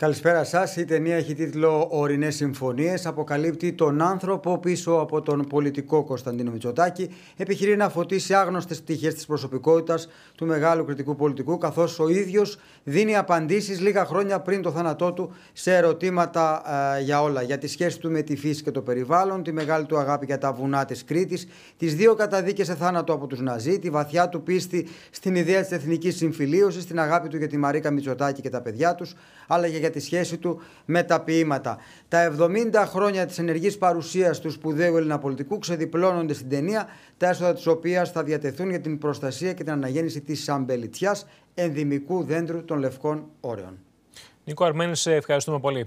Καλησπέρα σας. Η ταινία έχει τίτλο Ορεινές Συμφωνίες. Αποκαλύπτει τον άνθρωπο πίσω από τον πολιτικό Κωνσταντίνο Μητσοτάκη. Επιχειρεί να φωτίσει άγνωστες πτυχές της προσωπικότητας του μεγάλου κριτικού πολιτικού, καθώς ο ίδιος δίνει απαντήσεις λίγα χρόνια πριν το θάνατό του σε ερωτήματα ε, για όλα. Για τη σχέση του με τη φύση και το περιβάλλον, τη μεγάλη του αγάπη για τα βουνά της Κρήτης, τις δύο καταδίκες σε θάνατο από τους Ναζί, τη βαθιά του πίστη στην ιδέα της εθνικής συμφιλίωσης, την αγάπη του για τη Μαρίκα Μητσοτάκη και τα παιδιά τους, αλλά και για για τη σχέση του με τα ποίηματα. Τα 70 χρόνια της ενεργής παρουσίας του σπουδαίου Ελληναπολιτικού ξεδιπλώνονται στην ταινία, τα έσοδα της οποίας θα διατεθούν για την προστασία και την αναγέννηση της Σαμπελιτιά, ενδημικού δέντρου των Λευκών Όρεων. Νίκο Αρμένης, ευχαριστούμε πολύ.